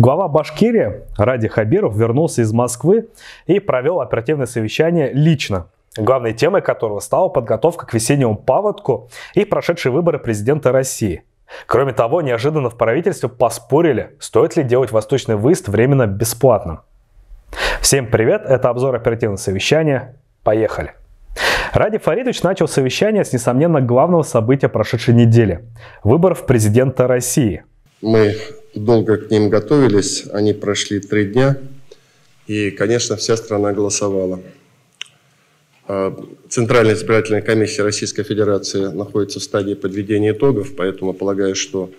Глава Башкирии Ради Хабиров вернулся из Москвы и провел оперативное совещание лично главной темой которого стала подготовка к весеннему паводку и прошедшие выборы президента России. Кроме того, неожиданно в правительстве поспорили, стоит ли делать восточный выезд временно бесплатным. Всем привет, это обзор оперативного совещания. Поехали! Ради Фаридович начал совещание с, несомненно, главного события прошедшей недели – выборов президента России. Мы долго к ним готовились, они прошли три дня, и, конечно, вся страна голосовала. А, Центральная избирательная комиссия Российской Федерации находится в стадии подведения итогов, поэтому полагаю, что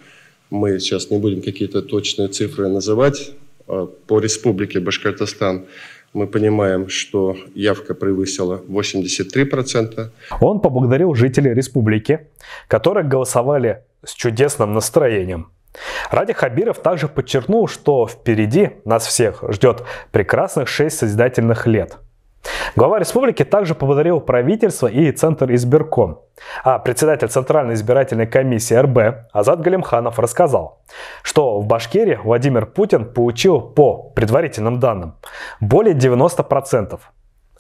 мы сейчас не будем какие-то точные цифры называть. А, по республике Башкортостан мы понимаем, что явка превысила 83%. Он поблагодарил жителей республики, которые голосовали с чудесным настроением. Ради Хабиров также подчеркнул, что впереди нас всех ждет прекрасных шесть созидательных лет. Глава республики также поблагодарил правительство и Центр избирком. А председатель Центральной избирательной комиссии РБ Азат Галимханов рассказал, что в Башкирии Владимир Путин получил по предварительным данным более 90%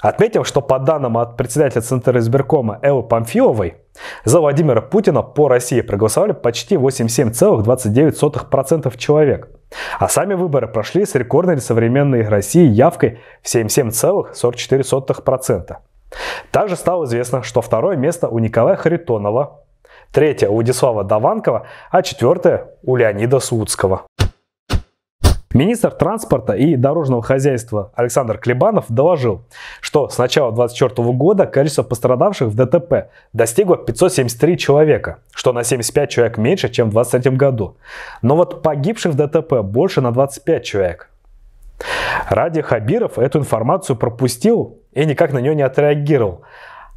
Отметим, что по данным от председателя Центра избиркома Эллы Памфиловой, за Владимира Путина по России проголосовали почти 87,29% человек. А сами выборы прошли с рекордной для современной России явкой в 77,44%. Также стало известно, что второе место у Николая Харитонова, третье у Владислава Даванкова, а четвертое у Леонида Слуцкого. Министр транспорта и дорожного хозяйства Александр Клебанов доложил, что с начала 2024 года количество пострадавших в ДТП достигло 573 человека, что на 75 человек меньше, чем в 2023 году. Но вот погибших в ДТП больше на 25 человек. Ради Хабиров эту информацию пропустил и никак на нее не отреагировал.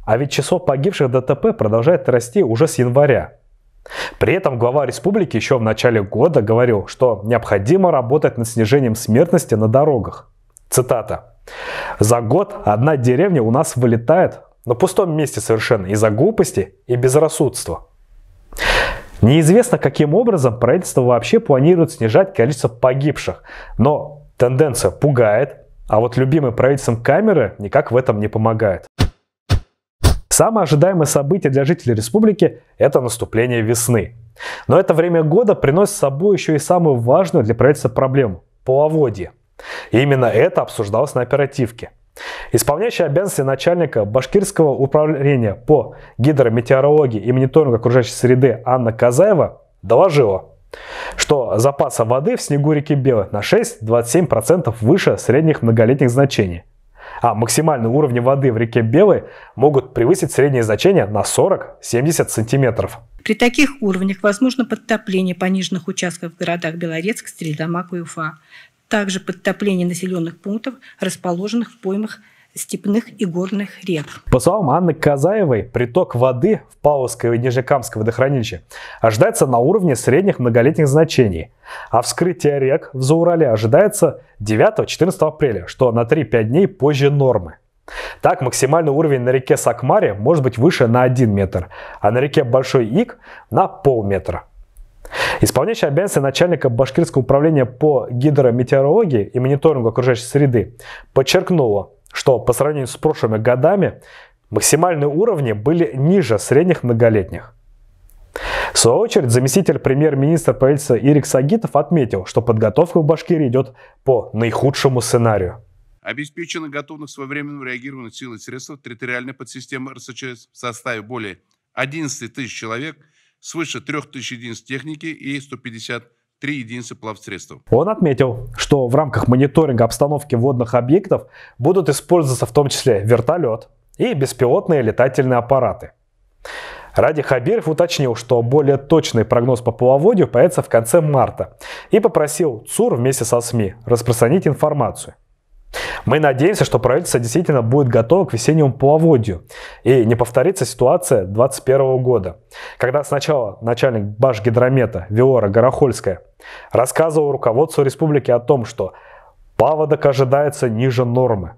А ведь число погибших в ДТП продолжает расти уже с января. При этом глава республики еще в начале года говорил, что необходимо работать над снижением смертности на дорогах. Цитата. «За год одна деревня у нас вылетает на пустом месте совершенно из-за глупости и безрассудства». Неизвестно, каким образом правительство вообще планирует снижать количество погибших, но тенденция пугает, а вот любимый правительством камеры никак в этом не помогает. Самое ожидаемое событие для жителей республики – это наступление весны. Но это время года приносит с собой еще и самую важную для правительства проблему – половодье. И именно это обсуждалось на оперативке. Исполняющий обязанности начальника Башкирского управления по гидрометеорологии и мониторингу окружающей среды Анна Казаева доложила, что запаса воды в снегу реки Белой на 6-27% выше средних многолетних значений – а максимальные уровни воды в реке Белой могут превысить среднее значение на 40-70 сантиметров. При таких уровнях возможно подтопление пониженных участков в городах Белорецк, Стрельдамак и Уфа. Также подтопление населенных пунктов, расположенных в поймах степных и горных рек. По словам Анны Казаевой, приток воды в Павловское и Нижекамское водохранилище ожидается на уровне средних многолетних значений, а вскрытие рек в Заурале ожидается 9-14 апреля, что на 3-5 дней позже нормы. Так, максимальный уровень на реке Сакмаре может быть выше на 1 метр, а на реке Большой Ик на полметра. Исполняющий обязанности начальника Башкирского управления по гидрометеорологии и мониторингу окружающей среды подчеркнула, что по сравнению с прошлыми годами максимальные уровни были ниже средних многолетних. В свою очередь, заместитель премьер-министра правительства Ирик Сагитов отметил, что подготовка в Башкирии идет по наихудшему сценарию. Обеспечена готовность своевременного реагирования сил и средств территориальной подсистемы РСЧС в составе более 11 тысяч человек, свыше 3 тысяч единиц техники и 150 три единицы плавсредства. Он отметил, что в рамках мониторинга обстановки водных объектов будут использоваться в том числе вертолет и беспилотные летательные аппараты. Ради Хабиров уточнил, что более точный прогноз по половодью появится в конце марта и попросил ЦУР вместе со СМИ распространить информацию. Мы надеемся, что правительство действительно будет готово к весеннему половодью и не повторится ситуация 2021 года, когда сначала начальник Башгидромета Виора Горохольская рассказывал руководству республики о том, что паводок ожидается ниже нормы.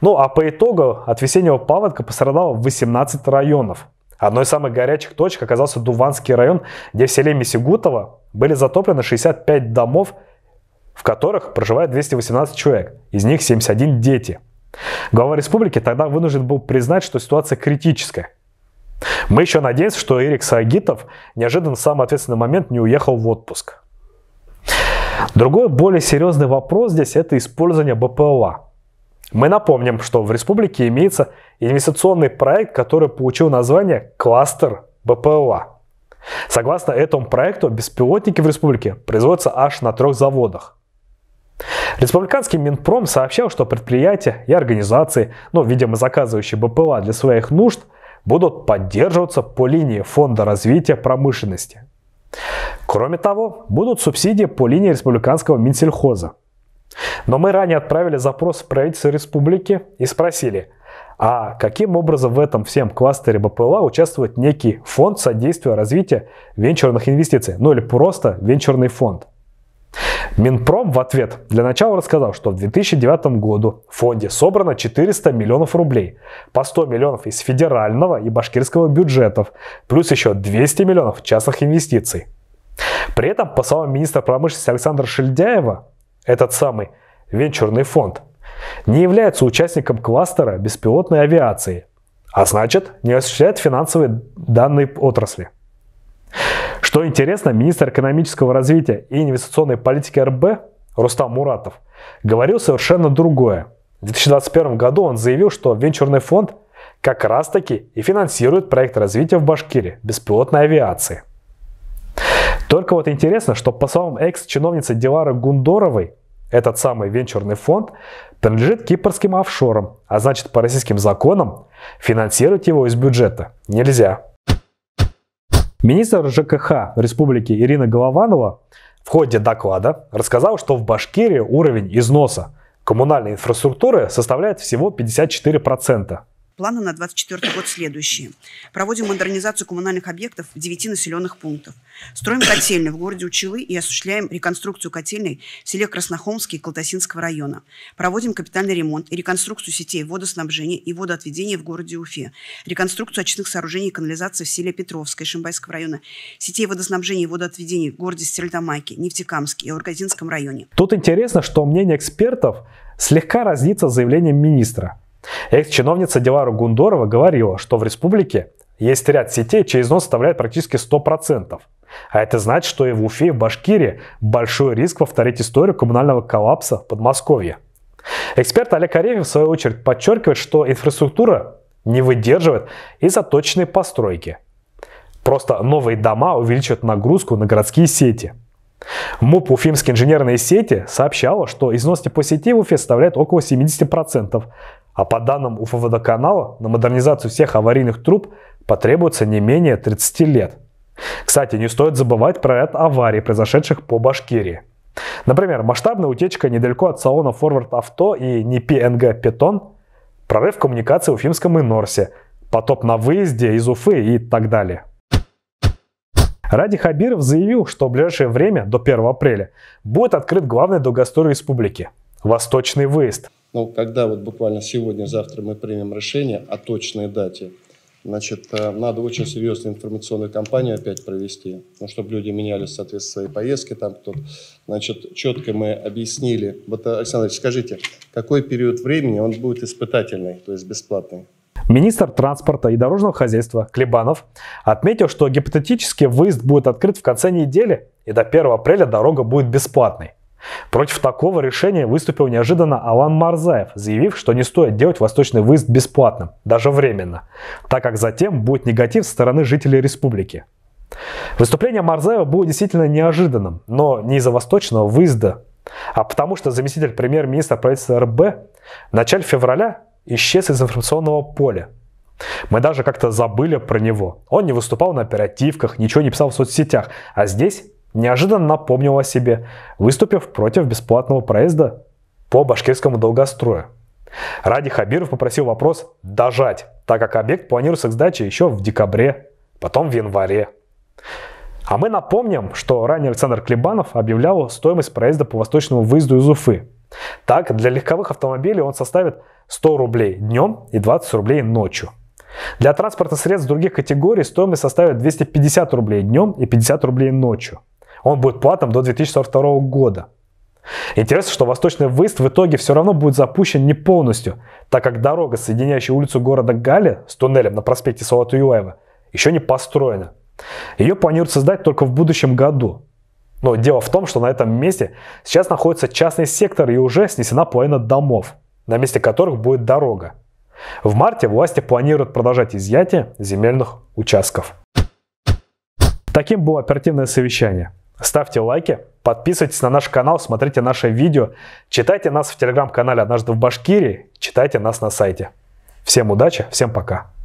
Ну а по итогу от весеннего паводка пострадало 18 районов. Одной из самых горячих точек оказался Дуванский район, где в селе Мисигутово были затоплены 65 домов в которых проживает 218 человек, из них 71 дети. Глава республики тогда вынужден был признать, что ситуация критическая. Мы еще надеемся, что Эрик Сагитов неожиданно в самый ответственный момент не уехал в отпуск. Другой более серьезный вопрос здесь – это использование БПЛА. Мы напомним, что в республике имеется инвестиционный проект, который получил название «Кластер БПЛА». Согласно этому проекту, беспилотники в республике производятся аж на трех заводах. Республиканский Минпром сообщал, что предприятия и организации, ну, видимо, заказывающие БПЛА для своих нужд, будут поддерживаться по линии Фонда развития промышленности. Кроме того, будут субсидии по линии республиканского Минсельхоза. Но мы ранее отправили запрос в правительство республики и спросили, а каким образом в этом всем кластере БПЛА участвует некий фонд содействия развития венчурных инвестиций, ну или просто венчурный фонд. Минпром в ответ для начала рассказал, что в 2009 году в фонде собрано 400 миллионов рублей, по 100 миллионов из федерального и башкирского бюджетов, плюс еще 200 миллионов частных инвестиций. При этом, по словам министра промышленности Александра Шельдяева, этот самый венчурный фонд не является участником кластера беспилотной авиации, а значит не осуществляет финансовые данные отрасли. Что интересно, министр экономического развития и инвестиционной политики РБ Рустам Муратов говорил совершенно другое. В 2021 году он заявил, что венчурный фонд как раз-таки и финансирует проект развития в Башкирии беспилотной авиации. Только вот интересно, что по словам экс-чиновницы Дилары Гундоровой, этот самый венчурный фонд принадлежит кипрским офшорам, а значит по российским законам финансировать его из бюджета нельзя. Министр ЖКХ Республики Ирина Голованова в ходе доклада рассказал, что в Башкирии уровень износа коммунальной инфраструктуры составляет всего 54%. Планы на 2024 год следующие. Проводим модернизацию коммунальных объектов в 9 населенных пунктов. Строим котельную в городе Училы и осуществляем реконструкцию котельной в селе Краснохомский и Колтасинского района. Проводим капитальный ремонт и реконструкцию сетей водоснабжения и водоотведения в городе Уфе. Реконструкцию очистных сооружений и канализации в селе Петровское Шимбайского района. Сетей водоснабжения и водоотведения в городе Стерлитамаке, Нефтекамске и Оргазинском районе. Тут интересно, что мнение экспертов слегка разнится с заявлением министра. Экс-чиновница Дилара Гундорова говорила, что в республике есть ряд сетей, чей износ составляет практически 100%. А это значит, что и в Уфе, и в Башкирии большой риск повторить историю коммунального коллапса в Подмосковье. Эксперт Олег Арефьев, в свою очередь, подчеркивает, что инфраструктура не выдерживает из-за постройки. Просто новые дома увеличивают нагрузку на городские сети. МУП Уфимские инженерные сети сообщало, что износ по сети в Уфе составляет около 70%, а по данным Уфаводоканала, на модернизацию всех аварийных труб потребуется не менее 30 лет. Кстати, не стоит забывать про ряд аварий, произошедших по Башкирии. Например, масштабная утечка недалеко от салона Форвард Авто и НИПИ НГ Питон, прорыв коммуникации в Уфимском и Норсе, потоп на выезде из Уфы и так далее. Ради Хабиров заявил, что в ближайшее время, до 1 апреля, будет открыт главный долгострой республики – Восточный выезд – но ну, когда вот буквально сегодня-завтра мы примем решение о точной дате, значит, э, надо очень серьезную информационную кампанию опять провести, ну, чтобы люди меняли, соответственно, свои поездки там кто Значит, четко мы объяснили. Вот, э, Александр Ильич, скажите, какой период времени он будет испытательный, то есть бесплатный? Министр транспорта и дорожного хозяйства Клебанов отметил, что гипотетически выезд будет открыт в конце недели, и до 1 апреля дорога будет бесплатной. Против такого решения выступил неожиданно Алан Марзаев, заявив, что не стоит делать восточный выезд бесплатным, даже временно, так как затем будет негатив со стороны жителей республики. Выступление Марзаева было действительно неожиданным, но не из-за восточного выезда, а потому что заместитель премьер-министра правительства РБ в начале февраля исчез из информационного поля. Мы даже как-то забыли про него. Он не выступал на оперативках, ничего не писал в соцсетях, а здесь неожиданно напомнил о себе, выступив против бесплатного проезда по башкирскому долгострою. Ради Хабиров попросил вопрос дожать, так как объект планируется к сдаче еще в декабре, потом в январе. А мы напомним, что ранее Александр Клебанов объявлял стоимость проезда по восточному выезду из Уфы. Так, для легковых автомобилей он составит 100 рублей днем и 20 рублей ночью. Для транспортных средств других категорий стоимость составит 250 рублей днем и 50 рублей ночью. Он будет платным до 2042 года. Интересно, что восточный выезд в итоге все равно будет запущен не полностью, так как дорога, соединяющая улицу города Гали с туннелем на проспекте Салатуюаева, еще не построена. Ее планируют создать только в будущем году. Но дело в том, что на этом месте сейчас находится частный сектор и уже снесена половина домов, на месте которых будет дорога. В марте власти планируют продолжать изъятие земельных участков. Таким было оперативное совещание. Ставьте лайки, подписывайтесь на наш канал, смотрите наши видео, читайте нас в телеграм-канале «Однажды в Башкирии», читайте нас на сайте. Всем удачи, всем пока.